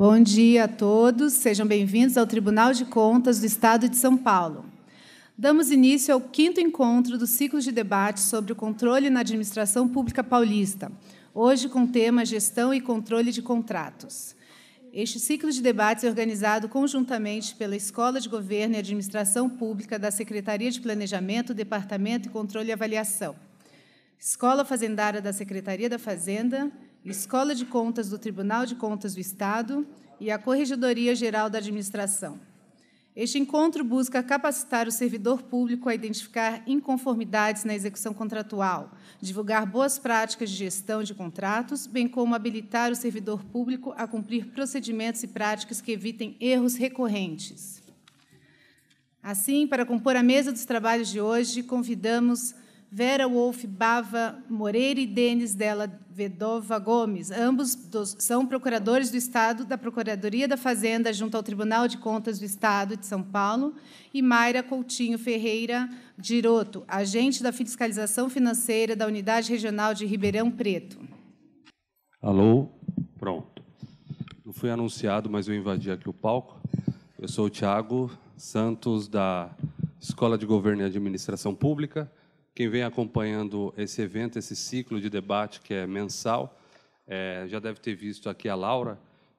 Bom dia a todos, sejam bem-vindos ao Tribunal de Contas do Estado de São Paulo. Damos início ao quinto encontro do ciclo de debate sobre o controle na administração pública paulista, hoje com o tema Gestão e Controle de Contratos. Este ciclo de debates é organizado conjuntamente pela Escola de Governo e Administração Pública da Secretaria de Planejamento, Departamento e Controle e Avaliação, Escola Fazendária da Secretaria da Fazenda Escola de Contas do Tribunal de Contas do Estado e a Corregedoria Geral da Administração. Este encontro busca capacitar o servidor público a identificar inconformidades na execução contratual, divulgar boas práticas de gestão de contratos, bem como habilitar o servidor público a cumprir procedimentos e práticas que evitem erros recorrentes. Assim, para compor a mesa dos trabalhos de hoje, convidamos Vera Wolf Bava Moreira e Denis Della Vedova Gomes. Ambos dos, são procuradores do Estado da Procuradoria da Fazenda junto ao Tribunal de Contas do Estado de São Paulo e Mayra Coutinho Ferreira Giroto, agente da Fiscalização Financeira da Unidade Regional de Ribeirão Preto. Alô? Pronto. Não fui anunciado, mas eu invadi aqui o palco. Eu sou o Tiago Santos, da Escola de Governo e Administração Pública, quem vem acompanhando esse evento, esse ciclo de debate que é mensal, é, já deve ter visto aqui a Laura,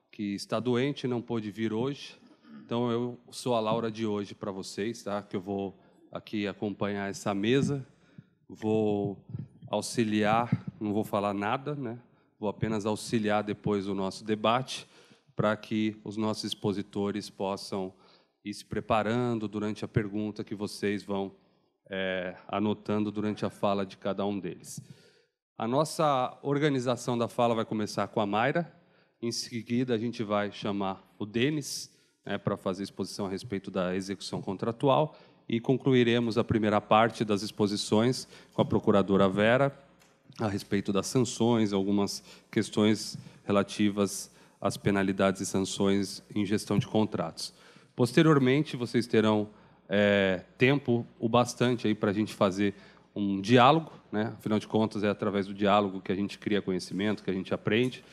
que está doente e não pôde vir hoje. Então, eu sou a Laura de hoje para vocês, tá? que eu vou aqui acompanhar essa mesa, vou auxiliar, não vou falar nada, né? vou apenas auxiliar depois o nosso debate para que os nossos expositores possam ir se preparando durante a pergunta que vocês vão é, anotando durante a fala de cada um deles. A nossa organização da fala vai começar com a Mayra, em seguida a gente vai chamar o Denis né, para fazer exposição a respeito da execução contratual e concluiremos a primeira parte das exposições com a procuradora Vera a respeito das sanções, algumas questões relativas às penalidades e sanções em gestão de contratos. Posteriormente, vocês terão é, tempo o bastante aí para a gente fazer um diálogo, né? Afinal de contas, é através do diálogo que a gente cria conhecimento, que a gente aprende.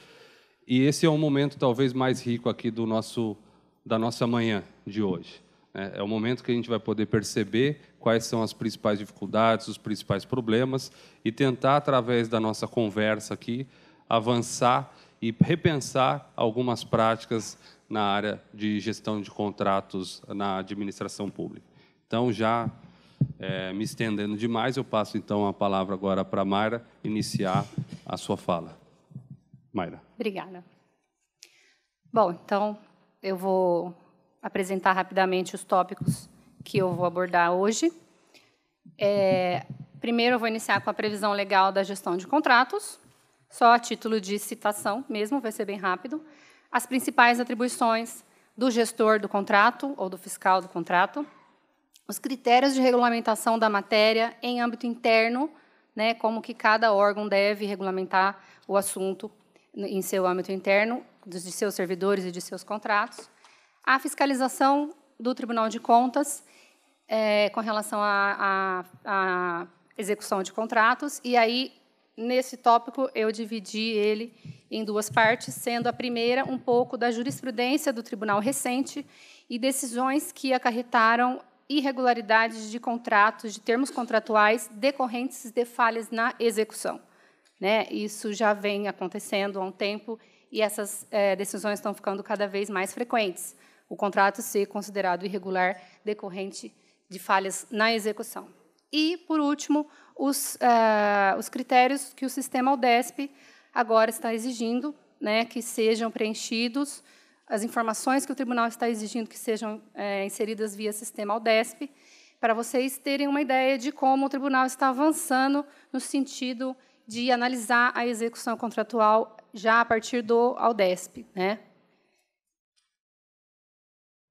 E esse é o um momento talvez mais rico aqui do nosso da nossa manhã de hoje. Né? É o momento que a gente vai poder perceber quais são as principais dificuldades, os principais problemas e tentar através da nossa conversa aqui avançar e repensar algumas práticas na área de gestão de contratos na administração pública. Então, já é, me estendendo demais, eu passo então a palavra agora para a Mayra iniciar a sua fala. Mayra. Obrigada. Bom, então eu vou apresentar rapidamente os tópicos que eu vou abordar hoje. É, primeiro, eu vou iniciar com a previsão legal da gestão de contratos, só a título de citação mesmo, vai ser bem rápido as principais atribuições do gestor do contrato ou do fiscal do contrato, os critérios de regulamentação da matéria em âmbito interno, né, como que cada órgão deve regulamentar o assunto em seu âmbito interno, de seus servidores e de seus contratos, a fiscalização do Tribunal de Contas é, com relação à execução de contratos, e aí nesse tópico eu dividi ele em duas partes, sendo a primeira um pouco da jurisprudência do tribunal recente e decisões que acarretaram irregularidades de contratos, de termos contratuais decorrentes de falhas na execução. Né? Isso já vem acontecendo há um tempo e essas é, decisões estão ficando cada vez mais frequentes. O contrato ser considerado irregular decorrente de falhas na execução. E, por último, os, uh, os critérios que o sistema UDESP agora está exigindo né, que sejam preenchidos, as informações que o tribunal está exigindo que sejam é, inseridas via sistema UDESP, para vocês terem uma ideia de como o tribunal está avançando no sentido de analisar a execução contratual já a partir do AUDESP. Né?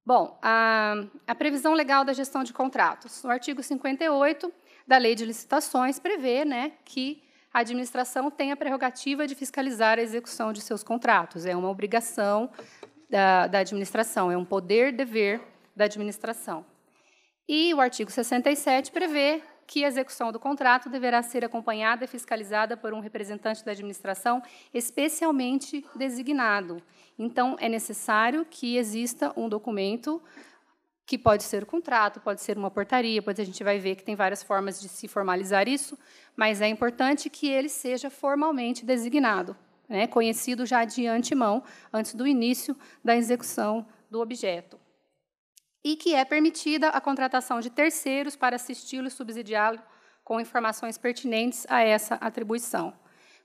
Bom, a, a, previsão legal da gestão de contratos. O artigo 58 da Lei de Licitações prevê né, que a administração tem a prerrogativa de fiscalizar a execução de seus contratos. É uma obrigação da, da administração, é um poder-dever da administração. E o artigo 67 prevê que a execução do contrato deverá ser acompanhada e fiscalizada por um representante da administração especialmente designado. Então, é necessário que exista um documento que pode ser o contrato, pode ser uma portaria, depois a gente vai ver que tem várias formas de se formalizar isso, mas é importante que ele seja formalmente designado, né, conhecido já de antemão, antes do início da execução do objeto e que é permitida a contratação de terceiros para assisti-lo e subsidiá-lo com informações pertinentes a essa atribuição.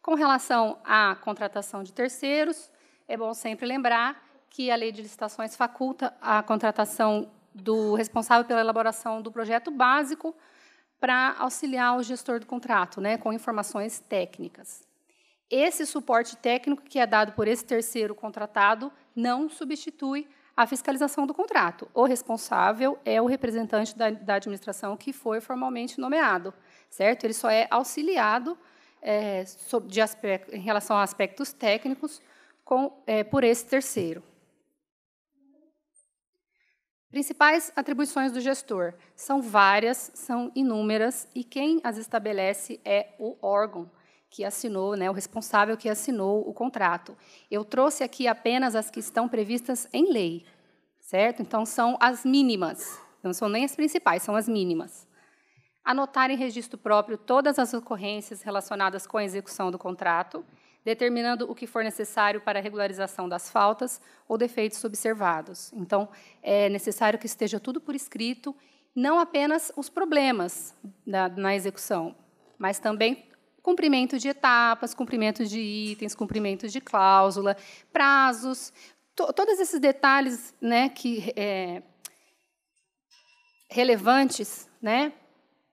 Com relação à contratação de terceiros, é bom sempre lembrar que a lei de licitações faculta a contratação do responsável pela elaboração do projeto básico para auxiliar o gestor do contrato, né, com informações técnicas. Esse suporte técnico que é dado por esse terceiro contratado não substitui a fiscalização do contrato. O responsável é o representante da, da administração que foi formalmente nomeado, certo? Ele só é auxiliado é, de aspecto, em relação a aspectos técnicos com, é, por esse terceiro. Principais atribuições do gestor são várias, são inúmeras, e quem as estabelece é o órgão que assinou, né, o responsável que assinou o contrato. Eu trouxe aqui apenas as que estão previstas em lei, certo? Então, são as mínimas, não são nem as principais, são as mínimas. Anotar em registro próprio todas as ocorrências relacionadas com a execução do contrato, determinando o que for necessário para a regularização das faltas ou defeitos observados. Então, é necessário que esteja tudo por escrito, não apenas os problemas na, na execução, mas também cumprimento de etapas, cumprimento de itens, cumprimento de cláusula, prazos, to, todos esses detalhes né, que, é, relevantes né,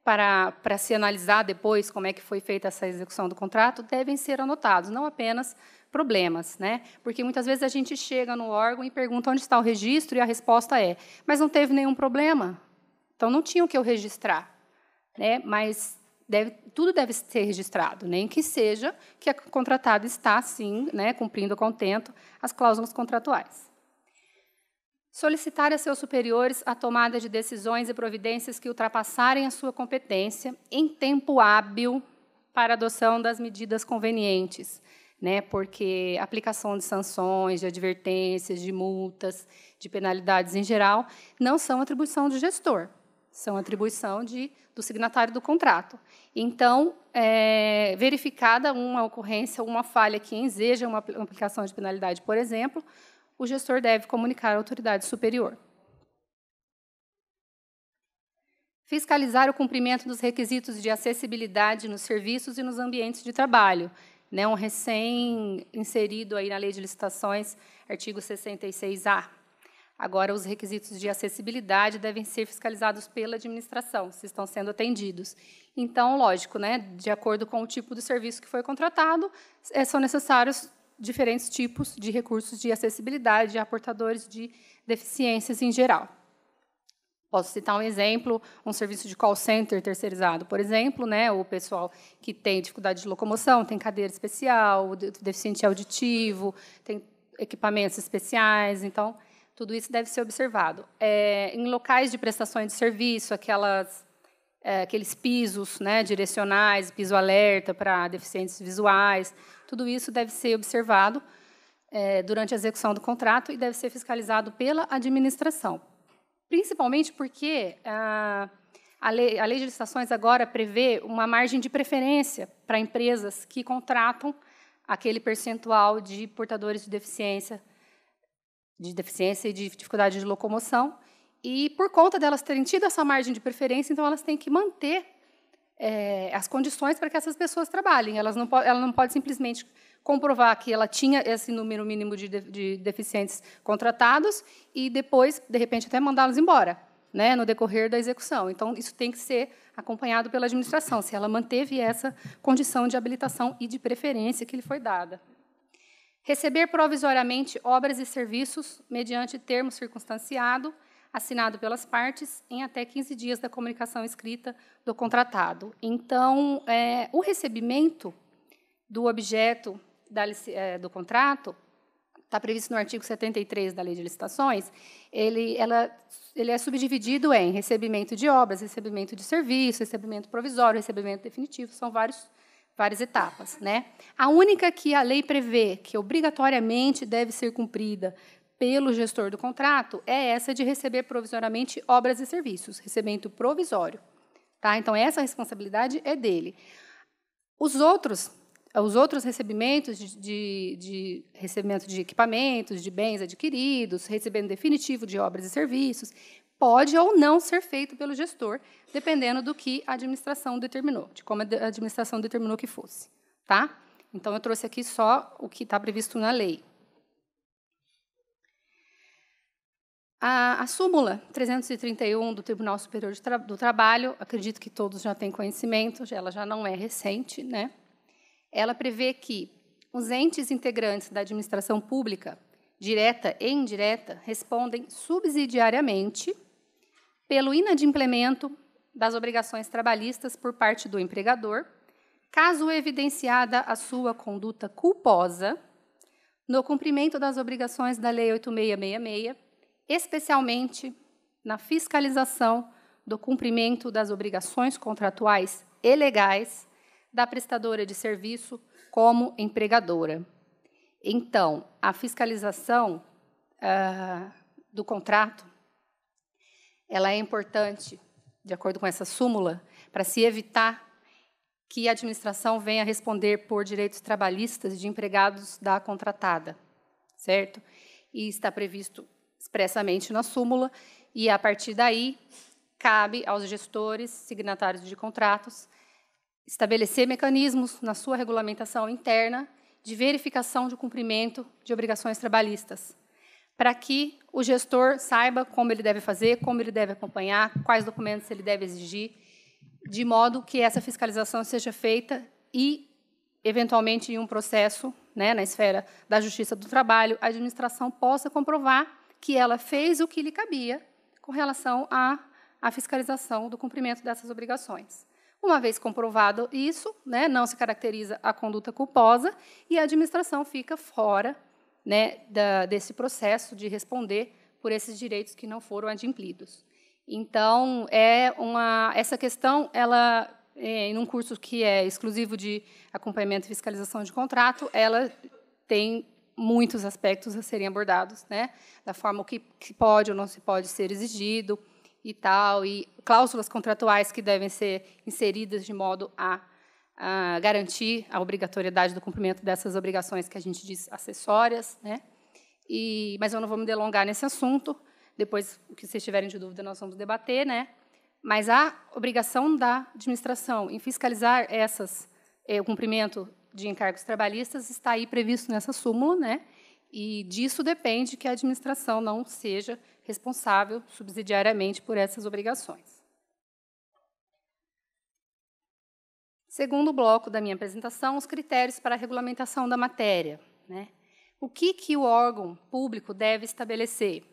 para, para se analisar depois como é que foi feita essa execução do contrato devem ser anotados, não apenas problemas, né? Porque muitas vezes a gente chega no órgão e pergunta onde está o registro e a resposta é: mas não teve nenhum problema, então não tinha o que eu registrar, né? Mas deve, tudo deve ser registrado, nem que seja que a contratada está, sim, né, cumprindo o contento as cláusulas contratuais. Solicitar a seus superiores a tomada de decisões e providências que ultrapassarem a sua competência em tempo hábil para adoção das medidas convenientes, né, porque aplicação de sanções, de advertências, de multas, de penalidades em geral, não são atribuição do gestor são atribuição de, do signatário do contrato. Então, é, verificada uma ocorrência, uma falha que enseja uma aplicação de penalidade, por exemplo, o gestor deve comunicar à autoridade superior. Fiscalizar o cumprimento dos requisitos de acessibilidade nos serviços e nos ambientes de trabalho. Né, um recém-inserido aí na Lei de Licitações, artigo 66-A. Agora, os requisitos de acessibilidade devem ser fiscalizados pela administração, se estão sendo atendidos. Então, lógico, né, de acordo com o tipo do serviço que foi contratado, é, são necessários diferentes tipos de recursos de acessibilidade a portadores de deficiências em geral. Posso citar um exemplo, um serviço de call center terceirizado, por exemplo, né, o pessoal que tem dificuldade de locomoção, tem cadeira especial, deficiente auditivo, tem equipamentos especiais, então tudo isso deve ser observado. É, em locais de prestações de serviço, aquelas, é, aqueles pisos né, direcionais, piso alerta para deficientes visuais, tudo isso deve ser observado é, durante a execução do contrato e deve ser fiscalizado pela administração. Principalmente porque a, a, lei, a lei de licitações agora prevê uma margem de preferência para empresas que contratam aquele percentual de portadores de deficiência de deficiência e de dificuldade de locomoção. E por conta delas terem tido essa margem de preferência, então elas têm que manter é, as condições para que essas pessoas trabalhem. Elas não ela não pode simplesmente comprovar que ela tinha esse número mínimo de, de, de deficientes contratados e depois, de repente, até mandá-los embora, né, no decorrer da execução. Então, isso tem que ser acompanhado pela administração, se ela manteve essa condição de habilitação e de preferência que lhe foi dada. Receber provisoriamente obras e serviços mediante termo circunstanciado, assinado pelas partes, em até 15 dias da comunicação escrita do contratado. Então, é, o recebimento do objeto da, é, do contrato está previsto no artigo 73 da Lei de Licitações, ele, ela, ele é subdividido em recebimento de obras, recebimento de serviço, recebimento provisório, recebimento definitivo, são vários várias etapas, né? A única que a lei prevê que obrigatoriamente deve ser cumprida pelo gestor do contrato é essa de receber provisoriamente obras e serviços, recebimento provisório, tá? Então essa responsabilidade é dele. Os outros, os outros recebimentos de, de, de recebimento de equipamentos, de bens adquiridos, recebendo definitivo de obras e serviços, pode ou não ser feito pelo gestor, dependendo do que a administração determinou, de como a administração determinou que fosse. Tá? Então, eu trouxe aqui só o que está previsto na lei. A, a, súmula 331 do Tribunal Superior Tra do Trabalho, acredito que todos já têm conhecimento, ela já não é recente, né? Ela prevê que os entes integrantes da administração pública, direta e indireta, respondem subsidiariamente pelo inadimplemento das obrigações trabalhistas por parte do empregador, caso evidenciada a sua conduta culposa no cumprimento das obrigações da Lei 8666, especialmente na fiscalização do cumprimento das obrigações contratuais e legais da prestadora de serviço como empregadora. Então, a fiscalização uh, do contrato ela é importante, de acordo com essa súmula, para se evitar que a administração venha responder por direitos trabalhistas de empregados da contratada, certo? E está previsto expressamente na súmula, e a partir daí cabe aos gestores, signatários de contratos, estabelecer mecanismos na sua regulamentação interna de verificação de cumprimento de obrigações trabalhistas para que o gestor saiba como ele deve fazer, como ele deve acompanhar, quais documentos ele deve exigir, de modo que essa fiscalização seja feita e, eventualmente, em um processo né, na esfera da Justiça do Trabalho, a administração possa comprovar que ela fez o que lhe cabia com relação à, à fiscalização do cumprimento dessas obrigações. Uma vez comprovado isso, né, não se caracteriza a conduta culposa e a administração fica fora né, da, desse processo de responder por esses direitos que não foram adimplidos. Então, é uma, essa questão, ela, é, em um curso que é exclusivo de acompanhamento e fiscalização de contrato, ela tem muitos aspectos a serem abordados, né, da forma que, que pode ou não se pode ser exigido e tal, e cláusulas contratuais que devem ser inseridas de modo a a garantir a obrigatoriedade do cumprimento dessas obrigações que a gente diz acessórias, né? E, mas eu não vou me delongar nesse assunto. Depois, o que vocês tiverem de dúvida, nós vamos debater, né? Mas a obrigação da administração em fiscalizar essas eh, o cumprimento de encargos trabalhistas está aí previsto nessa súmula, né? E disso depende que a administração não seja responsável subsidiariamente por essas obrigações. Segundo bloco da minha apresentação, os critérios para a regulamentação da matéria. Né? O que, que o órgão público deve estabelecer?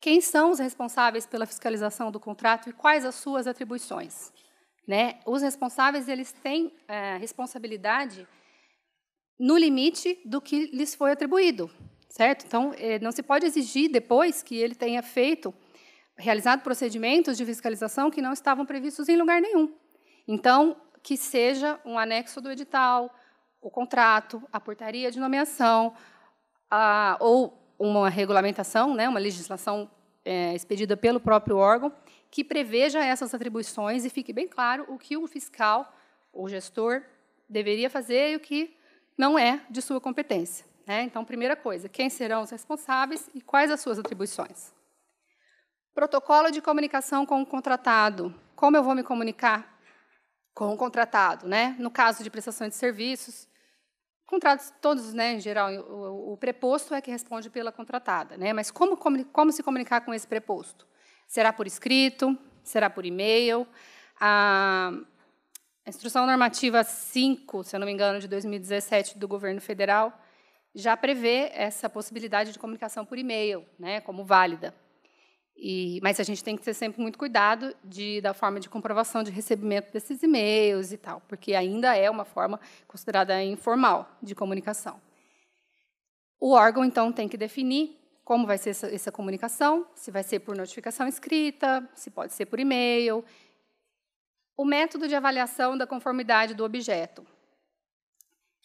Quem são os responsáveis pela fiscalização do contrato e quais as suas atribuições? Né? Os responsáveis eles têm é, responsabilidade no limite do que lhes foi atribuído, certo? Então, é, não se pode exigir depois que ele tenha feito, realizado procedimentos de fiscalização que não estavam previstos em lugar nenhum. Então, que seja um anexo do edital, o contrato, a portaria de nomeação, a, ou uma regulamentação, né, uma legislação é, expedida pelo próprio órgão, que preveja essas atribuições e fique bem claro o que o fiscal, o gestor, deveria fazer e o que não é de sua competência. Né? Então, primeira coisa, quem serão os responsáveis e quais as suas atribuições? Protocolo de comunicação com o contratado. Como eu vou me comunicar com o contratado, né? No caso de prestação de serviços, contratos todos, né, em geral, o, o preposto é que responde pela contratada, né? Mas como, como, como se comunicar com esse preposto? Será por escrito? Será por e-mail? A, a instrução normativa 5, se eu não me engano, de 2017 do governo federal já prevê essa possibilidade de comunicação por e-mail, né, como válida. E, mas a gente tem que ter sempre muito cuidado de, da forma de comprovação de recebimento desses e-mails e tal, porque ainda é uma forma considerada informal de comunicação. O órgão, então, tem que definir como vai ser essa, essa comunicação, se vai ser por notificação escrita, se pode ser por e-mail. O método de avaliação da conformidade do objeto.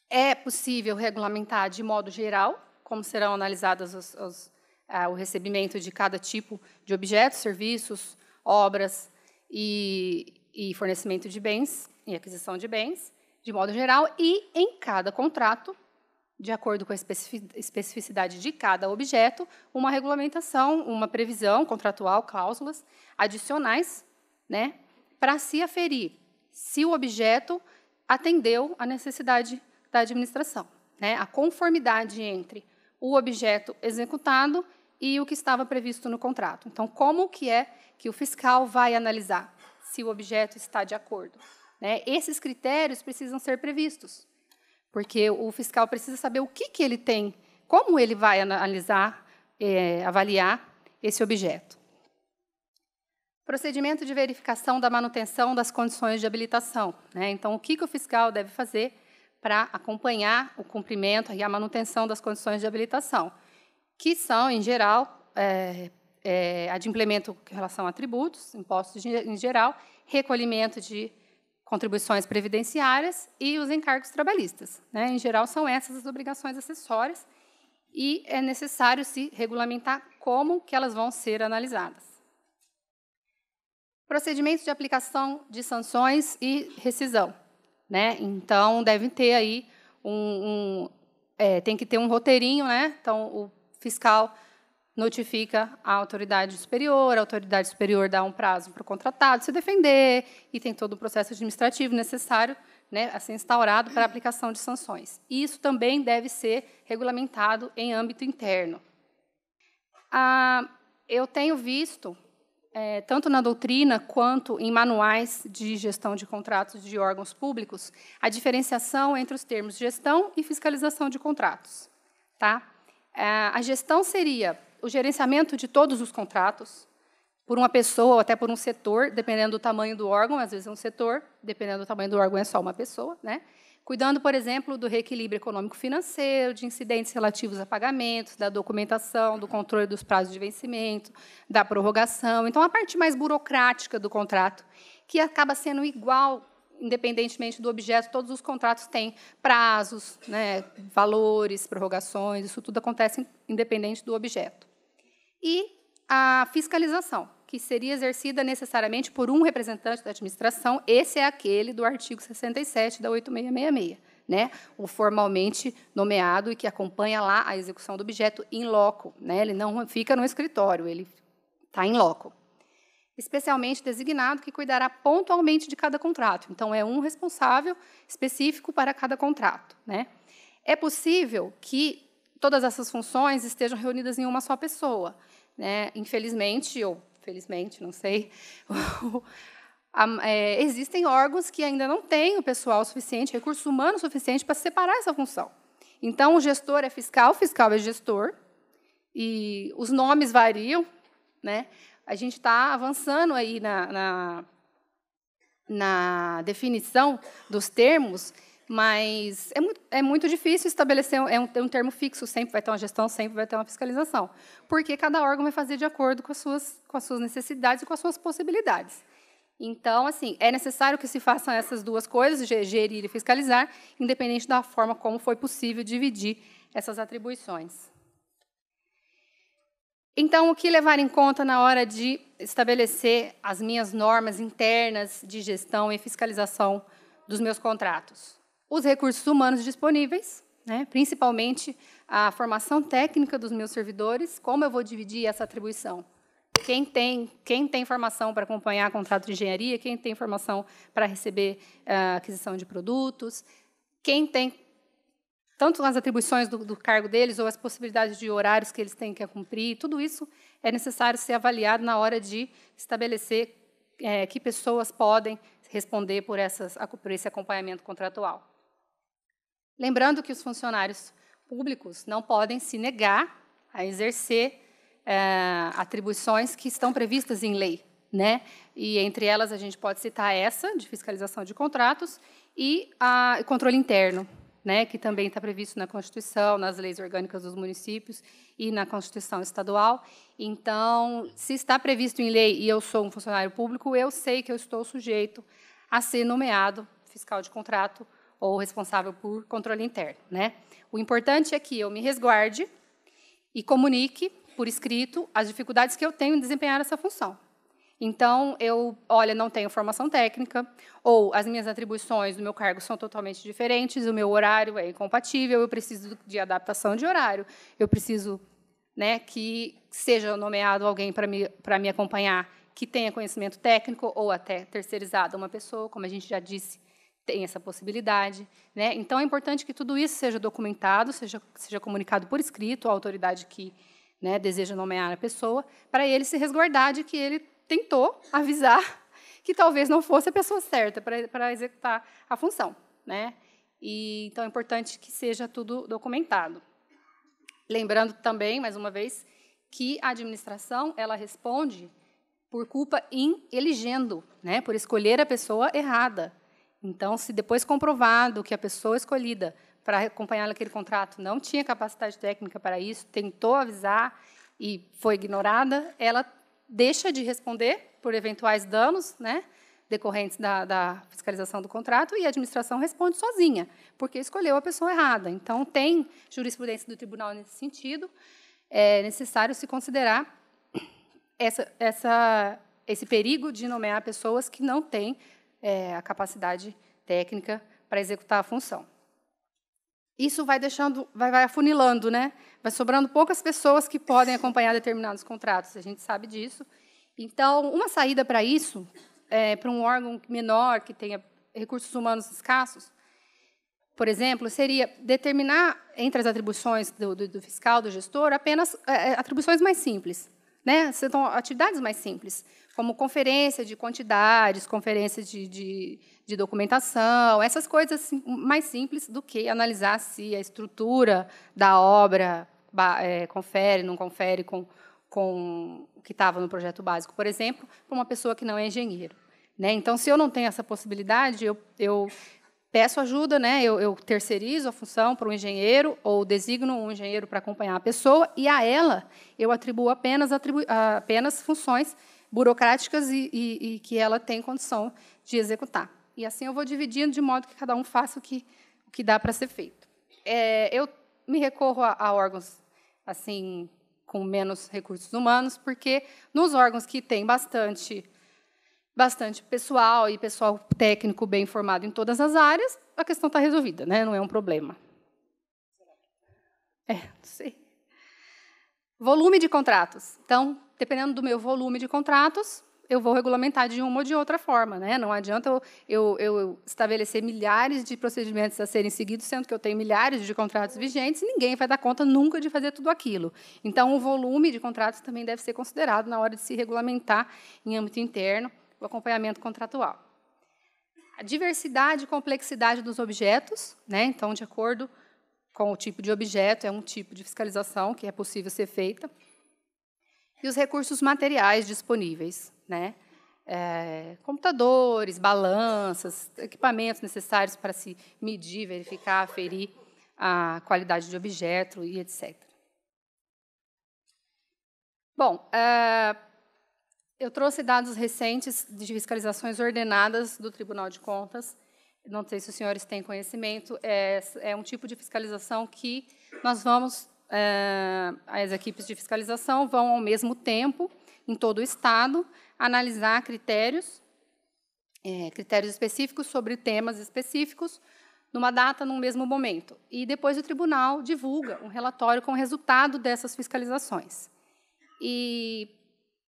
É possível regulamentar de modo geral como serão analisadas os ah, o recebimento de cada tipo de objetos, serviços, obras e, e fornecimento de bens e aquisição de bens, de modo geral, e em cada contrato, de acordo com a especificidade de cada objeto, uma regulamentação, uma previsão contratual, cláusulas adicionais, né, para se aferir se o objeto atendeu à necessidade da administração, né, a conformidade entre o objeto executado e o que estava previsto no contrato. Então, como que é que o fiscal vai analisar se o objeto está de acordo? Né? Esses critérios precisam ser previstos, porque o fiscal precisa saber o que, que ele tem, como ele vai analisar, é, avaliar esse objeto. Procedimento de verificação da manutenção das condições de habilitação. Né? Então, o que, que o fiscal deve fazer para acompanhar o cumprimento e a manutenção das condições de habilitação, que são, em geral, é, é, a de em relação a tributos, impostos de, em geral, recolhimento de contribuições previdenciárias e os encargos trabalhistas. Né? Em geral, são essas as obrigações acessórias e é necessário se regulamentar como que elas vão ser analisadas. Procedimentos de aplicação de sanções e rescisão né? Então deve ter aí um, um é, tem que ter um roteirinho, né? Então o fiscal notifica a autoridade superior, a autoridade superior dá um prazo para o contratado se defender e tem todo o processo administrativo necessário né, instaurado para a aplicação de sanções. Isso também deve ser regulamentado em âmbito interno. Ah, eu tenho visto é, tanto na doutrina quanto em manuais de gestão de contratos de órgãos públicos, a diferenciação entre os termos gestão e fiscalização de contratos. Tá? É, a gestão seria o gerenciamento de todos os contratos, por uma pessoa ou até por um setor, dependendo do tamanho do órgão, às vezes é um setor, dependendo do tamanho do órgão é só uma pessoa, né? cuidando, por exemplo, do reequilíbrio econômico-financeiro, de incidentes relativos a pagamentos, da documentação, do controle dos prazos de vencimento, da prorrogação. Então, a parte mais burocrática do contrato, que acaba sendo igual independentemente do objeto, todos os contratos têm prazos, né, valores, prorrogações, isso tudo acontece independente do objeto. E a fiscalização, que seria exercida necessariamente por um representante da administração, esse é aquele do artigo 67 da 8666, né? o formalmente nomeado e que acompanha lá a execução do objeto em loco. Né? Ele não fica no escritório, ele está em loco. Especialmente designado que cuidará pontualmente de cada contrato. Então, é um responsável específico para cada contrato. Né? É possível que todas essas funções estejam reunidas em uma só pessoa. Né? Infelizmente, ou felizmente, não sei. é, existem órgãos que ainda não têm o pessoal suficiente, recursos humanos suficiente para separar essa função. Então, o gestor é fiscal, o fiscal é gestor, e os nomes variam. Né? A gente está avançando aí na, na, na definição dos termos, mas é muito, é muito difícil estabelecer é um, é um, termo fixo, sempre vai ter uma gestão, sempre vai ter uma fiscalização, porque cada órgão vai fazer de acordo com as suas, com as suas necessidades e com as suas possibilidades. Então, assim, é necessário que se façam essas duas coisas, gerir e fiscalizar, independente da forma como foi possível dividir essas atribuições. Então, o que levar em conta na hora de estabelecer as minhas normas internas de gestão e fiscalização dos meus contratos? os recursos humanos disponíveis, né, principalmente a formação técnica dos meus servidores, como eu vou dividir essa atribuição. Quem tem, quem tem formação para acompanhar contrato de engenharia, quem tem formação para receber uh, aquisição de produtos, quem tem tanto as atribuições do, do, cargo deles ou as possibilidades de horários que eles têm que cumprir, tudo isso é necessário ser avaliado na hora de estabelecer é, que pessoas podem responder por, essas, por esse acompanhamento contratual. Lembrando que os funcionários públicos não podem se negar a exercer é, atribuições que estão previstas em lei. Né? E entre elas a gente pode citar essa, de fiscalização de contratos, e a controle interno, né, que também está previsto na Constituição, nas leis orgânicas dos municípios e na Constituição estadual. Então, se está previsto em lei e eu sou um funcionário público, eu sei que eu estou sujeito a ser nomeado fiscal de contrato ou responsável por controle interno. Né? O importante é que eu me resguarde e comunique por escrito as dificuldades que eu tenho em desempenhar essa função. Então, eu, olha, não tenho formação técnica, ou as minhas atribuições do meu cargo são totalmente diferentes, o meu horário é incompatível, eu preciso de adaptação de horário, eu preciso né, que seja nomeado alguém para me, me acompanhar que tenha conhecimento técnico, ou até terceirizado uma pessoa, como a gente já disse tem essa possibilidade. Né? Então, é importante que tudo isso seja documentado, seja, seja comunicado por escrito à autoridade que né, deseja nomear a pessoa, para ele se resguardar de que ele tentou avisar que talvez não fosse a pessoa certa para, executar a função. Né? E, então, é importante que seja tudo documentado. Lembrando também, mais uma vez, que a administração ela responde por culpa em elegendo, né, por escolher a pessoa errada. Então, se depois comprovado que a pessoa escolhida para acompanhar aquele contrato não tinha capacidade técnica para isso, tentou avisar e foi ignorada, ela deixa de responder por eventuais danos, né? decorrentes da, da, fiscalização do contrato e a administração responde sozinha, porque escolheu a pessoa errada. Então, tem jurisprudência do tribunal nesse sentido. É necessário se considerar essa, essa, esse perigo de nomear pessoas que não têm é, a capacidade técnica para executar a função. Isso vai deixando, vai, vai afunilando, né? Vai sobrando poucas pessoas que podem acompanhar determinados contratos. A gente sabe disso. Então, uma saída para isso, é, para um órgão menor que tenha recursos humanos escassos, por exemplo, seria determinar entre as atribuições do, do, do fiscal, do gestor, apenas é, é atribuições mais simples, né? Então, atividades mais simples como conferência de quantidades, conferência de, de, de, documentação, essas coisas mais simples do que analisar se a estrutura da obra é, confere, não confere com, com o que estava no projeto básico, por exemplo, para uma pessoa que não é engenheiro. Né? Então, se eu não tenho essa possibilidade, eu, eu peço ajuda, né? eu, eu terceirizo a função para o engenheiro ou designo um engenheiro para acompanhar a pessoa e a ela eu atribuo apenas, atribu ah, apenas funções burocráticas e, e, e que ela tem condição de executar. E assim eu vou dividindo de modo que cada um faça o que, o que dá para ser feito. É, eu me recorro a, a órgãos assim com menos recursos humanos, porque nos órgãos que têm bastante bastante pessoal e pessoal técnico bem formado em todas as áreas, a questão está resolvida, né? não é um problema. É, não sei. Volume de contratos. Então, dependendo do meu volume de contratos, eu vou regulamentar de uma ou de outra forma. Né? Não adianta eu, eu, eu estabelecer milhares de procedimentos a serem seguidos, sendo que eu tenho milhares de contratos vigentes e ninguém vai dar conta nunca de fazer tudo aquilo. Então, o volume de contratos também deve ser considerado na hora de se regulamentar em âmbito interno o acompanhamento contratual. A diversidade e complexidade dos objetos, né? então, de acordo com o tipo de objeto, é um tipo de fiscalização que é possível ser feita e os recursos materiais disponíveis, né? É, computadores, balanças, equipamentos necessários para se medir, verificar, aferir a qualidade de objeto e etc. Bom, é, eu trouxe dados recentes de fiscalizações ordenadas do Tribunal de Contas. Não sei se os senhores têm conhecimento, é, é um tipo de fiscalização que nós vamos eh, as equipes de fiscalização vão, ao mesmo tempo, em todo o Estado, analisar critérios, é, critérios específicos sobre temas específicos, numa data, num mesmo momento. E depois o tribunal divulga um relatório com o resultado dessas fiscalizações. E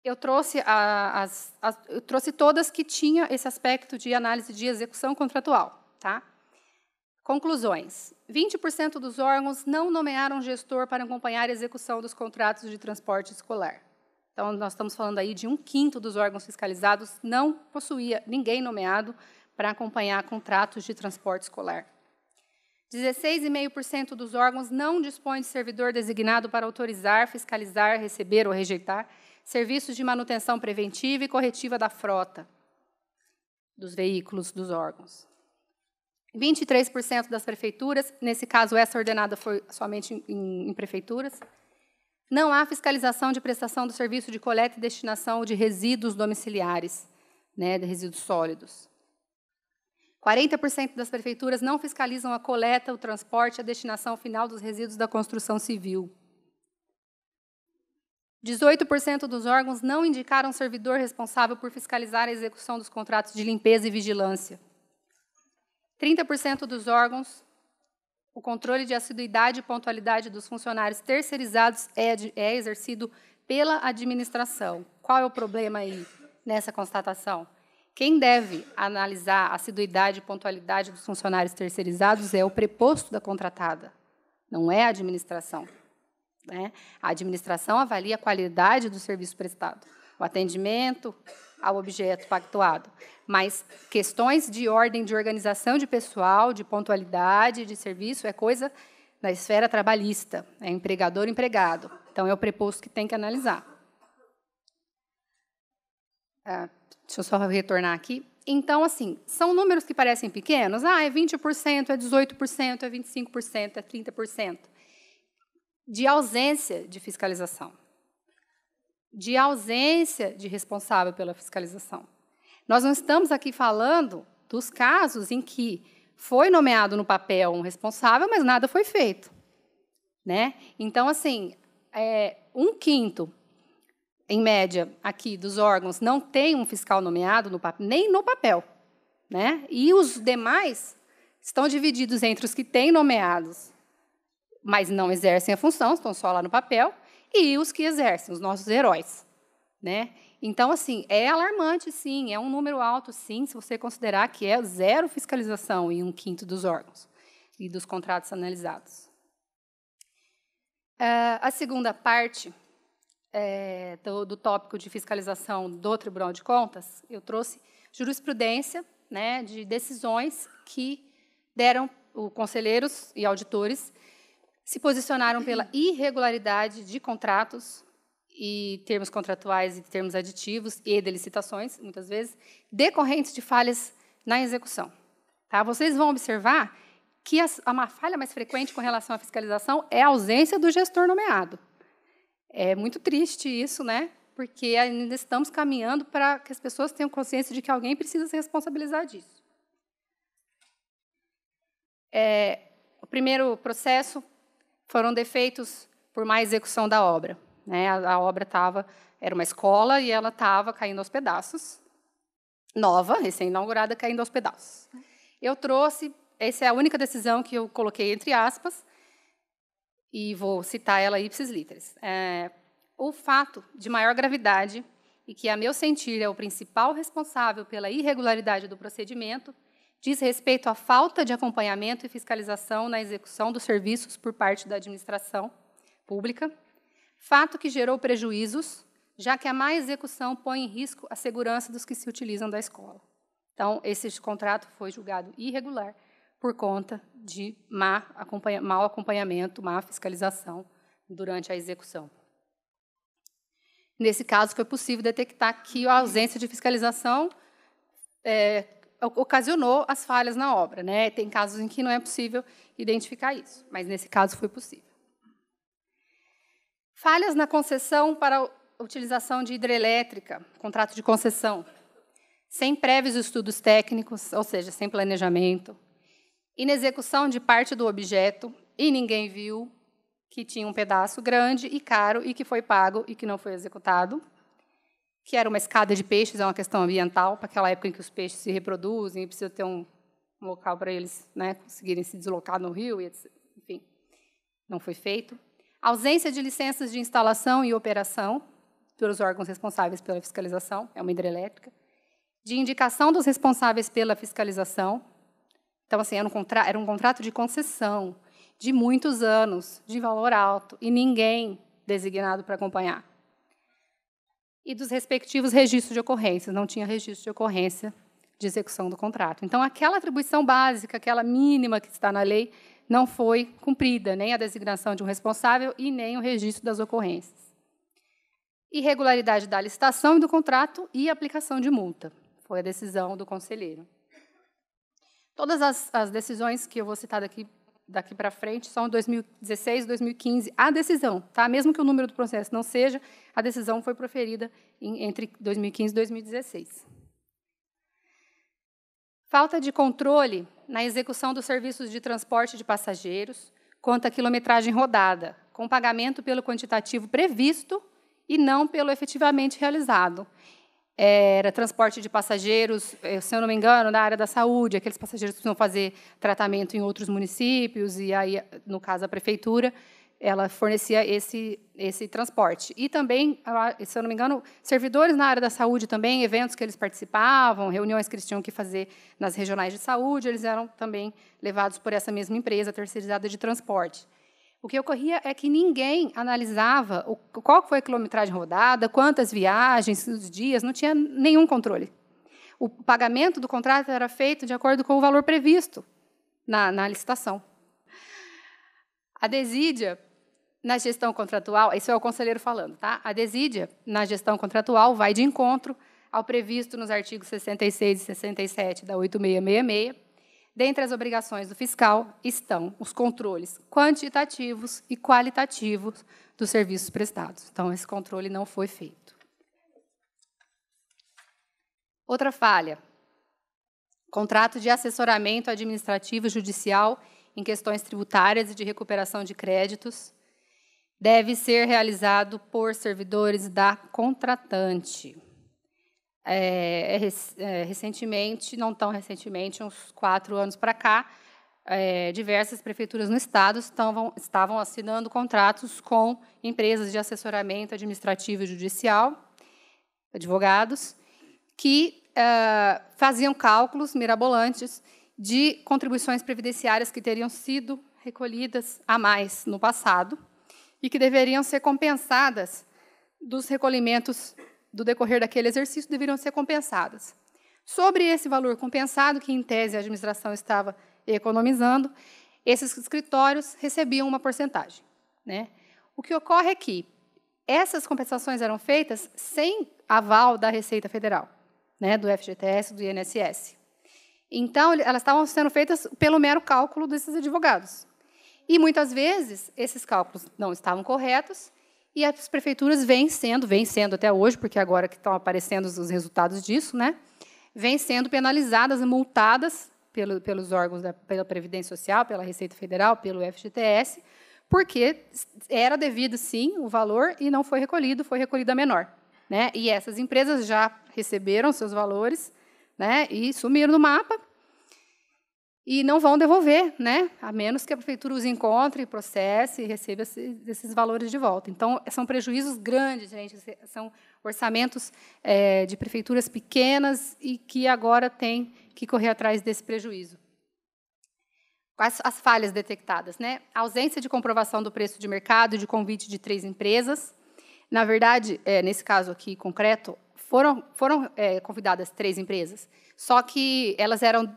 eu trouxe, a, as, eu trouxe todas que tinham esse aspecto de análise de execução contratual. Tá? Conclusões: 20% dos órgãos não nomearam gestor para acompanhar a execução dos contratos de transporte escolar. Então, nós estamos falando aí de um quinto dos órgãos fiscalizados não possuía ninguém nomeado para acompanhar contratos de transporte escolar. 16,5% dos órgãos não dispõe de servidor designado para autorizar, fiscalizar, receber ou rejeitar serviços de manutenção preventiva e corretiva da frota dos veículos dos órgãos. 23% das prefeituras, nesse caso essa ordenada foi somente em, em, prefeituras, não há fiscalização de prestação do serviço de coleta e destinação de resíduos domiciliares, né, de resíduos sólidos. 40% das prefeituras não fiscalizam a coleta, o transporte e a destinação final dos resíduos da construção civil. 18% dos órgãos não indicaram servidor responsável por fiscalizar a execução dos contratos de limpeza e vigilância. 30% dos órgãos, o controle de assiduidade e pontualidade dos funcionários terceirizados é, é exercido pela administração. Qual é o problema aí nessa constatação? Quem deve analisar a assiduidade e pontualidade dos funcionários terceirizados é o preposto da contratada, não é a administração. Né? A administração avalia a qualidade do serviço prestado, o atendimento, ao objeto pactuado, mas questões de ordem de organização de pessoal, de pontualidade, de serviço, é coisa da esfera trabalhista, é empregador-empregado. Então, é o preposto que tem que analisar. Ah, deixa eu só retornar aqui. Então, assim, são números que parecem pequenos. Ah, é 20%, é 18%, é 25%, é 30%. De ausência de fiscalização de ausência de responsável pela fiscalização. Nós não estamos aqui falando dos casos em que foi nomeado no papel um responsável, mas nada foi feito. Né? Então, assim, é, um quinto, em média, aqui dos órgãos não tem um fiscal nomeado no nem no papel. Né? E os demais estão divididos entre os que têm nomeados, mas não exercem a função, estão só lá no papel, e os que exercem, os nossos heróis. Né? Então, assim, é alarmante, sim, é um número alto, sim, se você considerar que é zero fiscalização em um quinto dos órgãos e dos contratos analisados. Uh, a segunda parte é, do, do, tópico de fiscalização do Tribunal de Contas, eu trouxe jurisprudência né, de decisões que deram o conselheiros e auditores se posicionaram pela irregularidade de contratos e termos contratuais e termos aditivos e de licitações, muitas vezes, decorrentes de falhas na execução. Tá? Vocês vão observar que a, a falha mais frequente com relação à fiscalização é a ausência do gestor nomeado. É muito triste isso, né? Porque ainda estamos caminhando para que as pessoas tenham consciência de que alguém precisa se responsabilizar disso. É, o primeiro processo foram defeitos por má execução da obra. Né? A, a obra estava era uma escola e ela estava caindo aos pedaços, nova, recém-inaugurada, caindo aos pedaços. Eu trouxe, essa é a única decisão que eu coloquei entre aspas, e vou citar ela ipsis literis. É, o fato de maior gravidade e que, a meu sentir, é o principal responsável pela irregularidade do procedimento diz respeito à falta de acompanhamento e fiscalização na execução dos serviços por parte da administração pública, fato que gerou prejuízos, já que a má execução põe em risco a segurança dos que se utilizam da escola. Então, esse contrato foi julgado irregular por conta de má acompanha, mau acompanhamento, má fiscalização durante a execução. Nesse caso, foi possível detectar que a ausência de fiscalização é, ocasionou as falhas na obra. Né? Tem casos em que não é possível identificar isso, mas nesse caso foi possível. Falhas na concessão para a utilização de hidrelétrica, contrato de concessão, sem prévios estudos técnicos, ou seja, sem planejamento, inexecução de parte do objeto e ninguém viu que tinha um pedaço grande e caro e que foi pago e que não foi executado que era uma escada de peixes, é uma questão ambiental, para aquela época em que os peixes se reproduzem, e precisa ter um, um local para eles né, conseguirem se deslocar no rio, e enfim, não foi feito. A ausência de licenças de instalação e operação pelos órgãos responsáveis pela fiscalização, é uma hidrelétrica, de indicação dos responsáveis pela fiscalização. Então, assim, era um, contra era um contrato de concessão de muitos anos, de valor alto, e ninguém designado para acompanhar e dos respectivos registros de ocorrências. Não tinha registro de ocorrência de execução do contrato. Então, aquela atribuição básica, aquela mínima que está na lei, não foi cumprida, nem a designação de um responsável e nem o registro das ocorrências. Irregularidade da licitação e do contrato e aplicação de multa. Foi a decisão do conselheiro. Todas as, as decisões que eu vou citar daqui daqui para frente, só em 2016, 2015, a decisão, tá? Mesmo que o número do processo não seja, a decisão foi proferida em, entre 2015 e 2016. Falta de controle na execução dos serviços de transporte de passageiros quanto à quilometragem rodada, com pagamento pelo quantitativo previsto e não pelo efetivamente realizado era transporte de passageiros, eh, se eu não me engano, na área da saúde, aqueles passageiros que precisam fazer tratamento em outros municípios, e aí, no caso, a prefeitura, ela fornecia esse, esse transporte. E também, se eu não me engano, servidores na área da saúde também, eventos que eles participavam, reuniões que eles tinham que fazer nas regionais de saúde, eles eram também levados por essa mesma empresa terceirizada de transporte. O que ocorria é que ninguém analisava o, qual foi a quilometragem rodada, quantas viagens, os dias, não tinha nenhum controle. O pagamento do contrato era feito de acordo com o valor previsto na, na licitação. A Desídia, na gestão contratual, isso é o conselheiro falando, tá? A Desídia, na gestão contratual, vai de encontro ao previsto nos artigos 66 e 67 da 8666 Dentre as obrigações do fiscal estão os controles quantitativos e qualitativos dos serviços prestados. Então, esse controle não foi feito. Outra falha: contrato de assessoramento administrativo judicial em questões tributárias e de recuperação de créditos deve ser realizado por servidores da contratante. É, é, é, recentemente, não tão recentemente, uns quatro anos para cá, é, diversas prefeituras no Estado estavam, estavam assinando contratos com empresas de assessoramento administrativo e judicial, advogados, que é, faziam cálculos mirabolantes de contribuições previdenciárias que teriam sido recolhidas a mais no passado e que deveriam ser compensadas dos recolhimentos do decorrer daquele exercício deveriam ser compensadas. Sobre esse valor compensado, que em tese a administração estava economizando, esses escritórios recebiam uma porcentagem. Né? O que ocorre é que essas compensações eram feitas sem aval da Receita Federal, né, do FGTS, do INSS. Então, elas estavam sendo feitas pelo mero cálculo desses advogados. E muitas vezes esses cálculos não estavam corretos e as prefeituras vêm sendo, vêm sendo até hoje, porque agora que estão aparecendo os resultados disso, né, vêm sendo penalizadas, multadas pelo, pelos órgãos da pela Previdência Social, pela Receita Federal, pelo FGTS, porque era devido sim o valor e não foi recolhido, foi recolhida menor, né? E essas empresas já receberam seus valores, né? E sumiram no mapa e não vão devolver, né? A menos que a prefeitura os encontre, processe e receba esses valores de volta. Então, são prejuízos grandes, gente. São orçamentos é, de prefeituras pequenas e que agora têm que correr atrás desse prejuízo. Quais as falhas detectadas, né? A ausência de comprovação do preço de mercado e de convite de três empresas. Na verdade, é, nesse caso aqui concreto, foram, foram é, convidadas três empresas, só que elas eram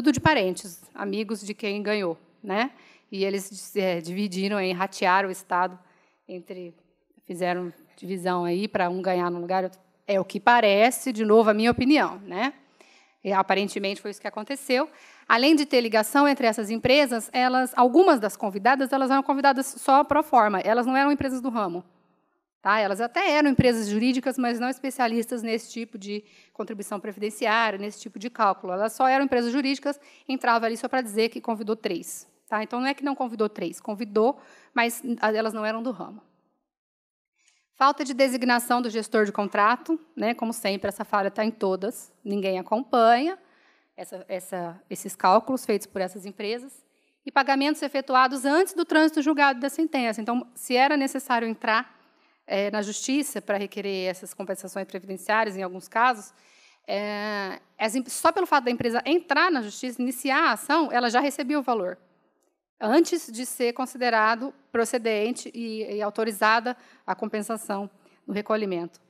tudo de parentes, amigos de quem ganhou, né? E eles é, dividiram, aí, ratearam o estado entre, fizeram divisão aí para um ganhar num lugar, outro. é o que parece, de novo a minha opinião, né? E, aparentemente foi isso que aconteceu. Além de ter ligação entre essas empresas, elas, algumas das convidadas, elas eram convidadas só pro forma, elas não eram empresas do ramo. Tá? Elas até eram empresas jurídicas, mas não especialistas nesse tipo de contribuição previdenciária, nesse tipo de cálculo. Elas só eram empresas jurídicas, entrava ali só para dizer que convidou três. Tá? Então, não é que não convidou três, convidou, mas elas não eram do ramo. Falta de designação do gestor de contrato, né? como sempre, essa falha está em todas, ninguém acompanha essa, essa, esses cálculos feitos por essas empresas e pagamentos efetuados antes do trânsito julgado da sentença. Então, se era necessário entrar é, na justiça para requerer essas compensações previdenciárias, em alguns casos, é, só pelo fato da empresa entrar na justiça, iniciar a ação, ela já recebia o valor, antes de ser considerado procedente e, e autorizada a compensação no recolhimento.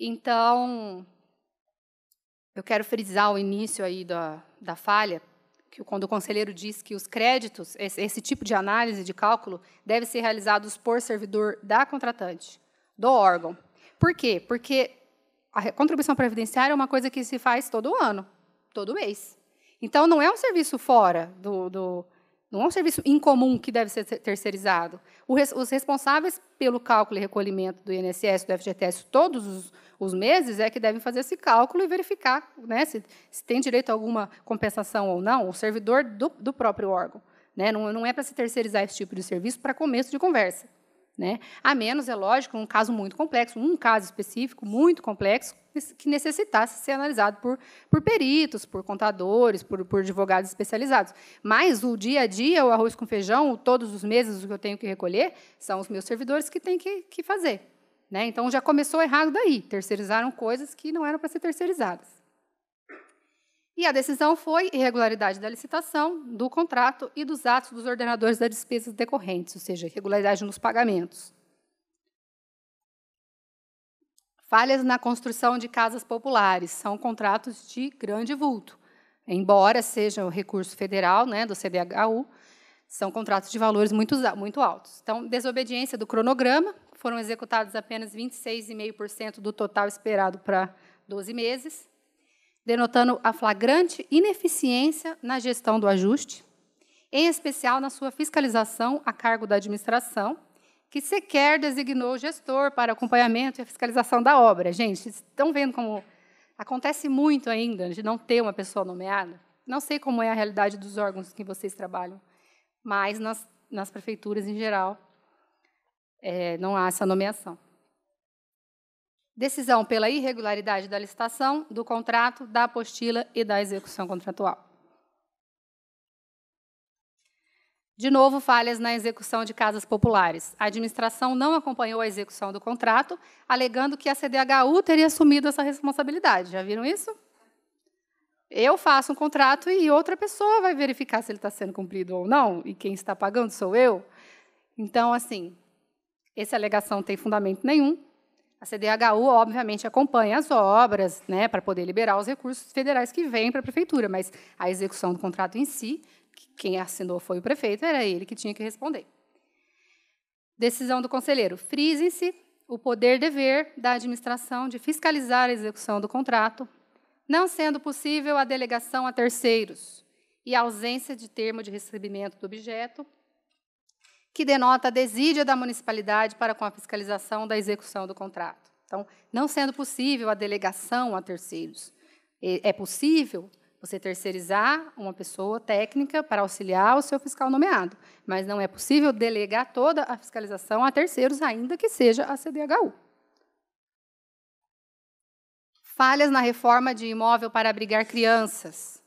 Então, eu quero frisar o início aí da, da falha, que quando o conselheiro diz que os créditos, esse, esse tipo de análise de cálculo, deve ser realizados por servidor da contratante, do órgão. Por quê? Porque a contribuição previdenciária é uma coisa que se faz todo ano, todo mês. Então, não é um serviço fora do, do não é um serviço incomum que deve ser terceirizado. Os responsáveis pelo cálculo e recolhimento do INSS, do FGTS, todos os os meses é que devem fazer esse cálculo e verificar né, se, se, tem direito a alguma compensação ou não, o servidor do, do próprio órgão. Né? Não, não, é para se terceirizar esse tipo de serviço para começo de conversa. Né? A menos, é lógico, um caso muito complexo, um caso específico muito complexo, que necessitasse ser analisado por, por peritos, por contadores, por, por advogados especializados. Mas o dia a dia, o arroz com feijão, todos os meses o que eu tenho que recolher, são os meus servidores que têm que, que fazer. Né? Então já começou errado daí. Terceirizaram coisas que não eram para ser terceirizadas. E a decisão foi irregularidade da licitação, do contrato e dos atos dos ordenadores das despesas decorrentes, ou seja, irregularidade nos pagamentos. Falhas na construção de casas populares são contratos de grande vulto. Embora seja o recurso federal né, do CDHU, são contratos de valores muito, muito altos. Então, desobediência do cronograma, foram executados apenas 26,5% do total esperado para 12 meses, denotando a flagrante ineficiência na gestão do ajuste, em especial na sua fiscalização a cargo da administração, que sequer designou o gestor para acompanhamento e fiscalização da obra. Gente, estão vendo como acontece muito ainda de não ter uma pessoa nomeada? Não sei como é a realidade dos órgãos que vocês trabalham, mas nas, nas prefeituras em geral é, não há essa nomeação. Decisão pela irregularidade da licitação, do contrato, da apostila e da execução contratual. De novo, falhas na execução de casas populares. A administração não acompanhou a execução do contrato, alegando que a CDHU teria assumido essa responsabilidade. Já viram isso? Eu faço um contrato e outra pessoa vai verificar se ele está sendo cumprido ou não, e quem está pagando sou eu. Então, assim, essa alegação não tem fundamento nenhum. A CDHU, obviamente, acompanha as obras né, para poder liberar os recursos federais que vêm para a prefeitura, mas a execução do contrato em si, quem assinou foi o prefeito, era ele que tinha que responder. Decisão do conselheiro. Frisem-se o poder-dever da administração de fiscalizar a execução do contrato, não sendo possível a delegação a terceiros e a ausência de termo de recebimento do objeto que denota a desídia da municipalidade para com a fiscalização da execução do contrato. Então, não sendo possível a delegação a terceiros, é, é possível você terceirizar uma pessoa técnica para auxiliar o seu fiscal nomeado, mas não é possível delegar toda a fiscalização a terceiros, ainda que seja a CDHU. Falhas na reforma de imóvel para abrigar crianças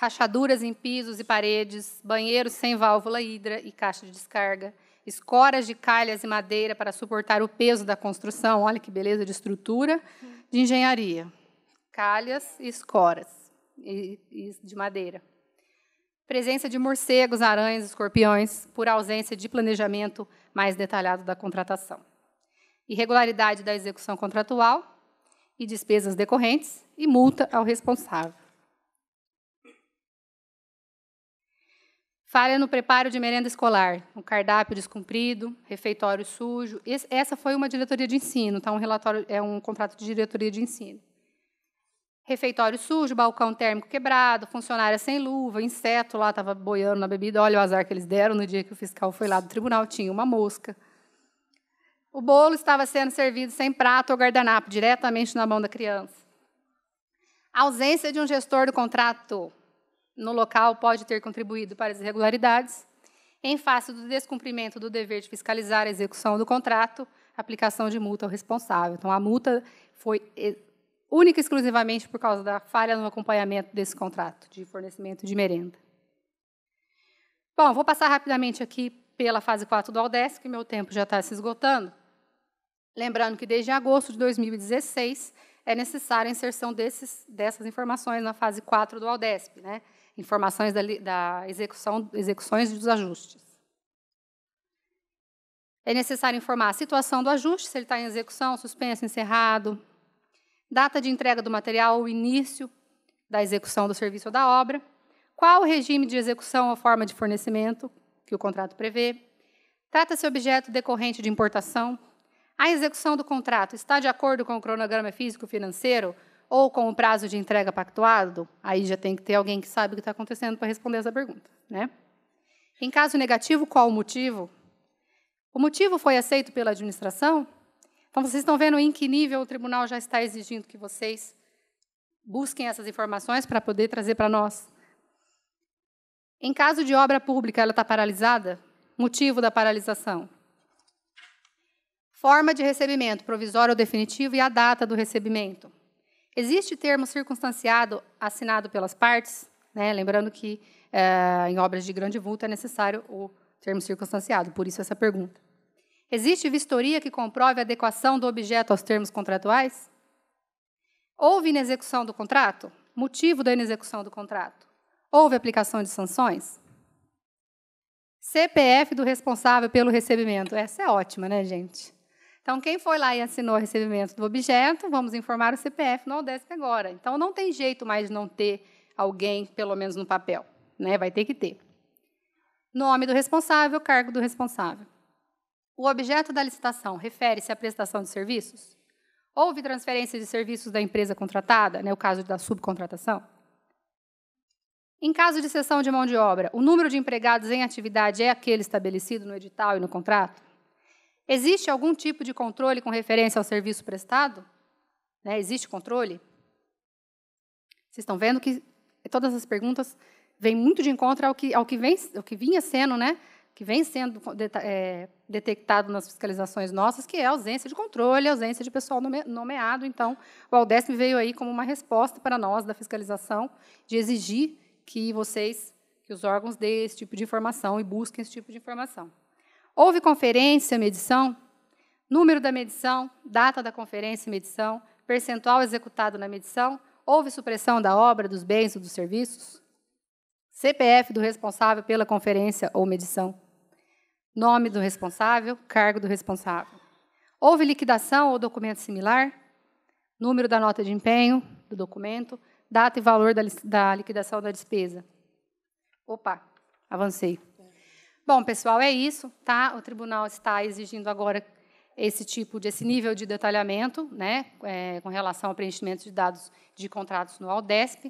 rachaduras em pisos e paredes, banheiros sem válvula hidra e caixa de descarga, escoras de calhas e madeira para suportar o peso da construção, olha que beleza de estrutura, de engenharia. Calhas e escoras e, e de madeira. Presença de morcegos, aranhas, escorpiões, por ausência de planejamento mais detalhado da contratação. Irregularidade da execução contratual e despesas decorrentes e multa ao responsável. Falha no preparo de merenda escolar, um cardápio descumprido, refeitório sujo. Esse, essa foi uma diretoria de ensino, tá? Um relatório é um contrato de diretoria de ensino. Refeitório sujo, balcão térmico quebrado, funcionária sem luva, inseto lá estava boiando na bebida. Olha o azar que eles deram no dia que o fiscal foi lá do tribunal, tinha uma mosca. O bolo estava sendo servido sem prato ou guardanapo, diretamente na mão da criança. A ausência de um gestor do contrato no local pode ter contribuído para as irregularidades, em face do descumprimento do dever de fiscalizar a execução do contrato, aplicação de multa ao responsável. Então, a multa foi eh, única e exclusivamente por causa da falha no acompanhamento desse contrato de fornecimento de merenda. Bom, vou passar rapidamente aqui pela fase 4 do Aldesc, que meu tempo já está se esgotando. Lembrando que desde agosto de 2016 é necessária a inserção desses, dessas informações na fase 4 do Aldesp, né? informações da, da execução, execuções dos ajustes. É necessário informar a situação do ajuste, se ele está em execução, suspenso, encerrado, data de entrega do material, o início da execução do serviço ou da obra, qual o regime de execução ou forma de fornecimento que o contrato prevê, trata-se objeto decorrente de importação, a execução do contrato está de acordo com o cronograma físico-financeiro ou com o prazo de entrega pactuado, aí já tem que ter alguém que sabe o que está acontecendo para responder essa pergunta. Né? Em caso negativo, qual o motivo? O motivo foi aceito pela administração? Então, vocês estão vendo em que nível o tribunal já está exigindo que vocês busquem essas informações para poder trazer para nós. Em caso de obra pública, ela está paralisada? Motivo da paralisação. Forma de recebimento, provisório ou definitivo, e a data do recebimento. Existe termo circunstanciado assinado pelas partes, né? lembrando que é, em obras de grande vulto é necessário o termo circunstanciado, por isso essa pergunta. Existe vistoria que comprove a adequação do objeto aos termos contratuais? Houve inexecução do contrato? Motivo da inexecução do contrato? Houve aplicação de sanções? CPF do responsável pelo recebimento. Essa é ótima, né, gente? Então, quem foi lá e assinou o recebimento do objeto, vamos informar o CPF no UDESP agora. Então, não tem jeito mais de não ter alguém, pelo menos no papel. Né? Vai ter que ter. Nome do responsável, cargo do responsável. O objeto da licitação refere-se à prestação de serviços? Houve transferência de serviços da empresa contratada, né, o caso da subcontratação? Em caso de cessão de mão de obra, o número de empregados em atividade é aquele estabelecido no edital e no contrato? Existe algum tipo de controle com referência ao serviço prestado? Né? Existe controle? Vocês estão vendo que todas as perguntas vêm muito de encontro ao que, ao que, vem, ao que vinha sendo, né? que vem sendo é, detectado nas fiscalizações nossas, que é a ausência de controle, a ausência de pessoal nomeado. Então, o Aldesme veio aí como uma resposta para nós da fiscalização, de exigir que vocês, que os órgãos deem esse tipo de informação e busquem esse tipo de informação. Houve conferência, medição, número da medição, data da conferência e medição, percentual executado na medição, houve supressão da obra, dos bens ou dos serviços, CPF do responsável pela conferência ou medição, nome do responsável, cargo do responsável. Houve liquidação ou documento similar, número da nota de empenho do documento, data e valor da, da liquidação da despesa. Opa, avancei. Bom, pessoal, é isso, tá? O tribunal está exigindo agora esse tipo de esse nível de detalhamento, né, é, com relação ao preenchimento de dados de contratos no Aldesp,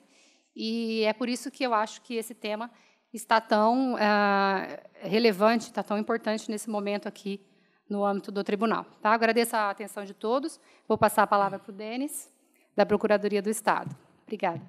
e é por isso que eu acho que esse tema está tão ah, relevante, está tão importante nesse momento aqui no âmbito do tribunal. Tá? Agradeço a atenção de todos. Vou passar a palavra para o Denis, da Procuradoria do Estado. Obrigada.